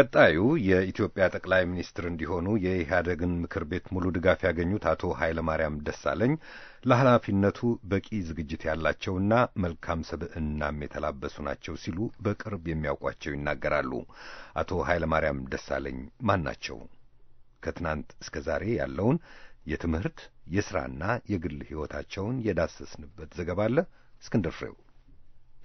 ቀጣዩ የኢትዮጵያ ጠቅላይ ሚኒስትር እንዲሆኑ የኢህአደግን ምክር ቤት ሙሉ ድጋፍ ያገኙት አቶ ኃይለማርያም ደሳለኝ ለኃላፊነቱ በቂ ዝግጅት ያላቸውና መልካም ስብዕናም የተላበሱ ናቸው ሲሉ በቅርብ የሚያውቋቸው ይናገራሉ። አቶ ኃይለማርያም ደሳለኝ ማን ናቸው? ከትናንት እስከ ዛሬ ያለውን የትምህርት የሥራና የግል ሕይወታቸውን የዳሰስንበት ዘገባ አለ። እስክንድር ፍሬው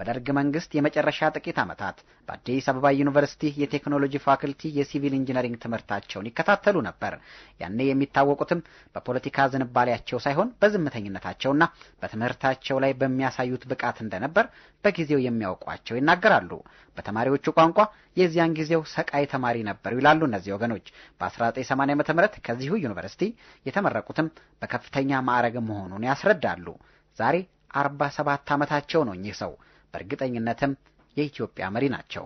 በደርግ መንግስት የመጨረሻ ጥቂት ዓመታት በአዲስ አበባ ዩኒቨርሲቲ የቴክኖሎጂ ፋክልቲ የሲቪል ኢንጂነሪንግ ትምህርታቸውን ይከታተሉ ነበር። ያኔ የሚታወቁትም በፖለቲካ ዝንባሌያቸው ሳይሆን በዝምተኝነታቸውና በትምህርታቸው ላይ በሚያሳዩት ብቃት እንደነበር በጊዜው የሚያውቋቸው ይናገራሉ። በተማሪዎቹ ቋንቋ የዚያን ጊዜው ሰቃይ ተማሪ ነበሩ ይላሉ እነዚህ ወገኖች። በ1980 ም ከዚሁ ዩኒቨርሲቲ የተመረቁትም በከፍተኛ ማዕረግ መሆኑን ያስረዳሉ። ዛሬ 47 ዓመታቸው ነው እኚህ ሰው። በእርግጠኝነትም የኢትዮጵያ መሪ ናቸው።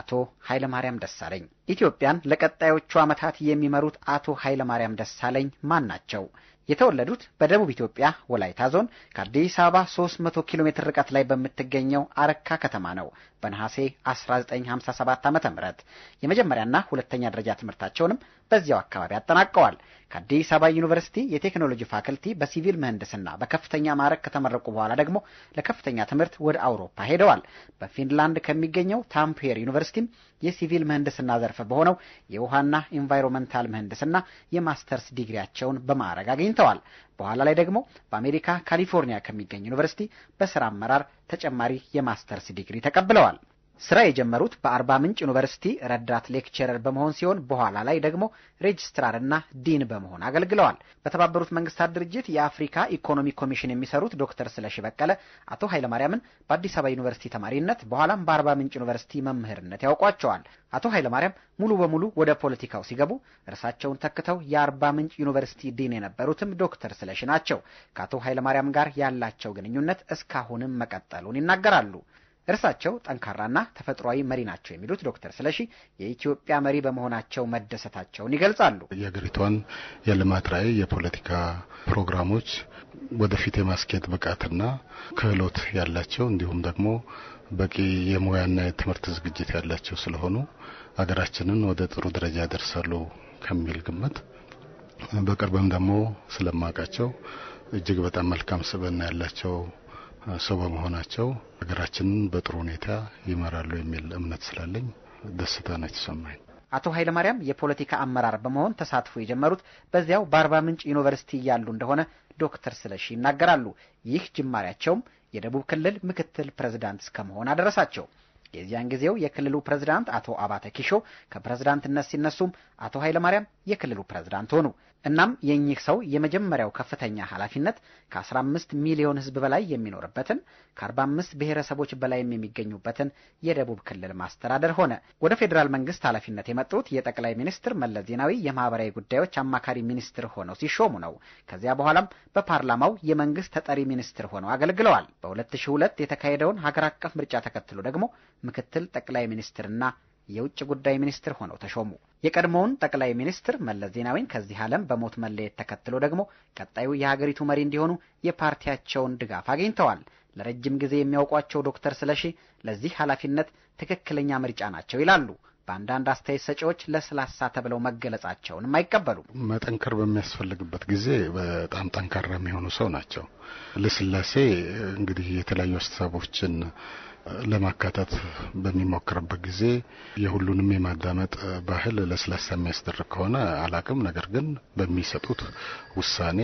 አቶ ኃይለማርያም ደሳለኝ። ኢትዮጵያን ለቀጣዮቹ ዓመታት የሚመሩት አቶ ኃይለማርያም ደሳለኝ ማን ናቸው? የተወለዱት በደቡብ ኢትዮጵያ ወላይታ ዞን ከአዲስ አበባ 300 ኪሎ ሜትር ርቀት ላይ በምትገኘው አረካ ከተማ ነው። በነሐሴ 1957 ዓ ም የመጀመሪያና ሁለተኛ ደረጃ ትምህርታቸውንም በዚያው አካባቢ አጠናቀዋል። ከአዲስ አበባ ዩኒቨርሲቲ የቴክኖሎጂ ፋክልቲ በሲቪል ምህንድስና በከፍተኛ ማዕረግ ከተመረቁ በኋላ ደግሞ ለከፍተኛ ትምህርት ወደ አውሮፓ ሄደዋል። በፊንላንድ ከሚገኘው ታምፔር ዩኒቨርሲቲም የሲቪል ምህንድስና ዘርፍ በሆነው የውሃና ኢንቫይሮንመንታል ምህንድስና የማስተርስ ዲግሪያቸውን በማዕረግ አግኝተዋል። በኋላ ላይ ደግሞ በአሜሪካ ካሊፎርኒያ ከሚገኝ ዩኒቨርሲቲ በስራ አመራር ተጨማሪ የማስተርስ ዲግሪ ተቀብለዋል። ስራ የጀመሩት በአርባ ምንጭ ዩኒቨርሲቲ ረዳት ሌክቸረር በመሆን ሲሆን በኋላ ላይ ደግሞ ሬጅስትራር ዲን በመሆን አገልግለዋል። በተባበሩት መንግስታት ድርጅት የአፍሪካ ኢኮኖሚ ኮሚሽን የሚሰሩት ዶክተር ስለሺ በቀለ አቶ ኃይለማርያምን በአዲስ አበባ ዩኒቨርሲቲ ተማሪነት በኋላም በአርባ ምንጭ ዩኒቨርሲቲ መምህርነት ያውቋቸዋል። አቶ ኃይለማርያም ሙሉ በሙሉ ወደ ፖለቲካው ሲገቡ እርሳቸውን ተክተው የአርባ ምንጭ ዩኒቨርሲቲ ዲን የነበሩትም ዶክተር ስለሺ ናቸው። ከአቶ ኃይለማርያም ጋር ያላቸው ግንኙነት እስካሁንም መቀጠሉን ይናገራሉ። እርሳቸው ጠንካራና ተፈጥሯዊ መሪ ናቸው የሚሉት ዶክተር ስለሺ የኢትዮጵያ መሪ በመሆናቸው መደሰታቸውን ይገልጻሉ። የሀገሪቷን የልማት ራዕይ የፖለቲካ ፕሮግራሞች ወደፊት የማስኬድ ብቃትና ክህሎት ያላቸው እንዲሁም ደግሞ በቂ የሙያና የትምህርት ዝግጅት ያላቸው ስለሆኑ ሀገራችንን ወደ ጥሩ ደረጃ ያደርሳሉ ከሚል ግምት በቅርብም ደግሞ ስለማውቃቸው እጅግ በጣም መልካም ስብዕና ያላቸው ሰው በመሆናቸው ሀገራችንን በጥሩ ሁኔታ ይመራሉ የሚል እምነት ስላለኝ ደስታ ነው የተሰማኝ። አቶ ኃይለማርያም የፖለቲካ አመራር በመሆን ተሳትፎ የጀመሩት በዚያው በአርባ ምንጭ ዩኒቨርሲቲ እያሉ እንደሆነ ዶክተር ስለሺ ይናገራሉ። ይህ ጅማሬያቸውም የደቡብ ክልል ምክትል ፕሬዝዳንት እስከመሆን አደረሳቸው። የዚያን ጊዜው የክልሉ ፕሬዝዳንት አቶ አባተ ኪሾ ከፕሬዝዳንትነት ሲነሱም አቶ ኃይለማርያም የክልሉ ፕሬዝዳንት ሆኑ። እናም የኚህ ሰው የመጀመሪያው ከፍተኛ ኃላፊነት ከ15 ሚሊዮን ሕዝብ በላይ የሚኖርበትን ከ45 ብሔረሰቦች በላይ የሚገኙበትን የደቡብ ክልል ማስተዳደር ሆነ። ወደ ፌዴራል መንግስት ኃላፊነት የመጡት የጠቅላይ ሚኒስትር መለስ ዜናዊ የማህበራዊ ጉዳዮች አማካሪ ሚኒስትር ሆነው ሲሾሙ ነው። ከዚያ በኋላም በፓርላማው የመንግስት ተጠሪ ሚኒስትር ሆነው አገልግለዋል። በ2002 የተካሄደውን ሀገር አቀፍ ምርጫ ተከትሎ ደግሞ ምክትል ጠቅላይ ሚኒስትርና የውጭ ጉዳይ ሚኒስትር ሆነው ተሾሙ። የቀድሞውን ጠቅላይ ሚኒስትር መለስ ዜናዊን ከዚህ ዓለም በሞት መለየት ተከትሎ ደግሞ ቀጣዩ የሀገሪቱ መሪ እንዲሆኑ የፓርቲያቸውን ድጋፍ አግኝተዋል። ለረጅም ጊዜ የሚያውቋቸው ዶክተር ስለሺ ለዚህ ኃላፊነት ትክክለኛ ምርጫ ናቸው ይላሉ። በአንዳንድ አስተያየት ሰጪዎች ለስላሳ ተብለው መገለጻቸውንም አይቀበሉም። መጠንከር በሚያስፈልግበት ጊዜ በጣም ጠንካራ የሚሆኑ ሰው ናቸው። ለስላሴ እንግዲህ የተለያዩ አስተሳቦችን ለማካተት በሚሞክርበት ጊዜ የሁሉንም የማዳመጥ ባህል ለስላሳ የሚያስደርግ ከሆነ አላቅም። ነገር ግን በሚሰጡት ውሳኔ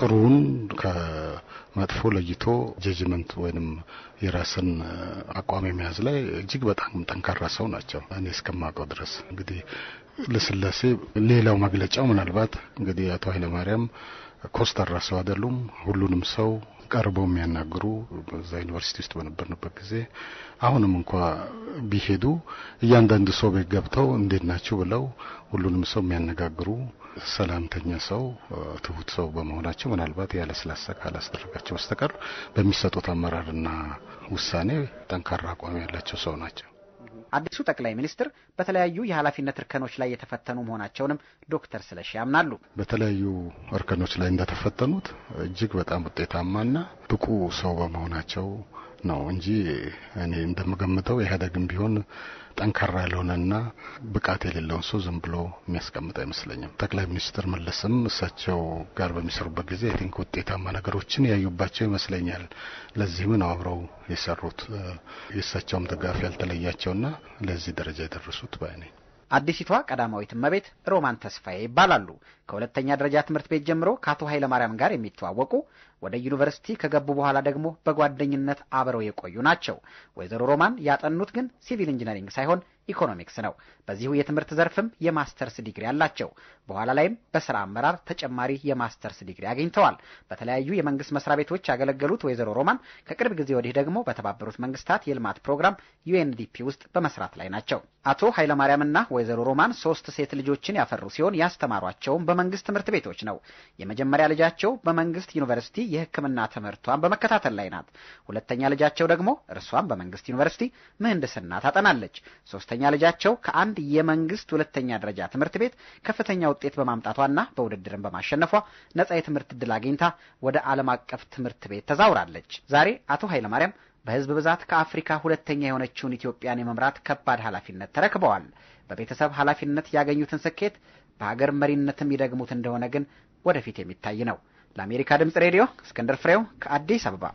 ጥሩውን ከመጥፎ ለይቶ ጀጅመንት ወይንም የራስን አቋም የመያዝ ላይ እጅግ በጣም ጠንካራ ሰው ናቸው እኔ እስከማውቀው ድረስ እንግዲህ ለስላሴ ሌላው መግለጫው ምናልባት እንግዲህ አቶ ኃይለማርያም ኮስተራ ሰው አይደሉም። ሁሉንም ሰው ቀርበው የሚያናግሩ በዛ ዩኒቨርሲቲ ውስጥ በነበርንበት ጊዜ አሁንም እንኳ ቢሄዱ እያንዳንዱ ሰው ቤት ገብተው እንዴት ናቸው ብለው ሁሉንም ሰው የሚያነጋግሩ ሰላምተኛ ሰው፣ ትሁት ሰው በመሆናቸው ምናልባት ያለስላሳ ካላስደረጋቸው በስተቀር በሚሰጡት አመራርና ውሳኔ ጠንካራ አቋም ያላቸው ሰው ናቸው። አዲሱ ጠቅላይ ሚኒስትር በተለያዩ የኃላፊነት እርከኖች ላይ የተፈተኑ መሆናቸውንም ዶክተር ስለሺ ያምናሉ። በተለያዩ እርከኖች ላይ እንደተፈተኑት እጅግ በጣም ውጤታማና ብቁ ሰው በመሆናቸው ነው እንጂ እኔ እንደምገምተው ኢህአዴግም ቢሆን ጠንካራ ያልሆነና ብቃት የሌለውን ሰው ዝም ብሎ የሚያስቀምጥ አይመስለኝም። ጠቅላይ ሚኒስትር መለስም እሳቸው ጋር በሚሰሩበት ጊዜ አይ ቲንክ ውጤታማ ነገሮችን ያዩባቸው ይመስለኛል። ለዚህም ነው አብረው የሰሩት የእሳቸውም ድጋፍ ያልተለያቸውና ለዚህ ደረጃ የደረሱት ባይ አዲሲቷ ቀዳማዊት እመቤት ሮማን ተስፋዬ ይባላሉ። ከሁለተኛ ደረጃ ትምህርት ቤት ጀምሮ ከአቶ ኃይለማርያም ጋር የሚተዋወቁ ወደ ዩኒቨርሲቲ ከገቡ በኋላ ደግሞ በጓደኝነት አብረው የቆዩ ናቸው። ወይዘሮ ሮማን ያጠኑት ግን ሲቪል ኢንጂነሪንግ ሳይሆን ኢኮኖሚክስ ነው። በዚሁ የትምህርት ዘርፍም የማስተርስ ዲግሪ አላቸው። በኋላ ላይም በስራ አመራር ተጨማሪ የማስተርስ ዲግሪ አግኝተዋል። በተለያዩ የመንግስት መስሪያ ቤቶች ያገለገሉት ወይዘሮ ሮማን ከቅርብ ጊዜ ወዲህ ደግሞ በተባበሩት መንግስታት የልማት ፕሮግራም ዩኤንዲፒ ውስጥ በመስራት ላይ ናቸው። አቶ ኃይለማርያምና ወይዘሮ ሮማን ሶስት ሴት ልጆችን ያፈሩ ሲሆን ያስተማሯቸውም በመንግስት ትምህርት ቤቶች ነው። የመጀመሪያ ልጃቸው በመንግስት ዩኒቨርሲቲ የሕክምና ትምህርቷን በመከታተል ላይ ናት። ሁለተኛ ልጃቸው ደግሞ እርሷም በመንግስት ዩኒቨርሲቲ ምህንድስና ታጠናለች። አራተኛ ልጃቸው ከአንድ የመንግስት ሁለተኛ ደረጃ ትምህርት ቤት ከፍተኛ ውጤት በማምጣቷና በውድድርን በማሸነፏ ነጻ የትምህርት እድል አግኝታ ወደ ዓለም አቀፍ ትምህርት ቤት ተዛውራለች። ዛሬ አቶ ኃይለማርያም በህዝብ ብዛት ከአፍሪካ ሁለተኛ የሆነችውን ኢትዮጵያን የመምራት ከባድ ኃላፊነት ተረክበዋል። በቤተሰብ ኃላፊነት ያገኙትን ስኬት በሀገር መሪነትም ይደግሙት እንደሆነ ግን ወደፊት የሚታይ ነው። ለአሜሪካ ድምፅ ሬዲዮ እስክንድር ፍሬው ከአዲስ አበባ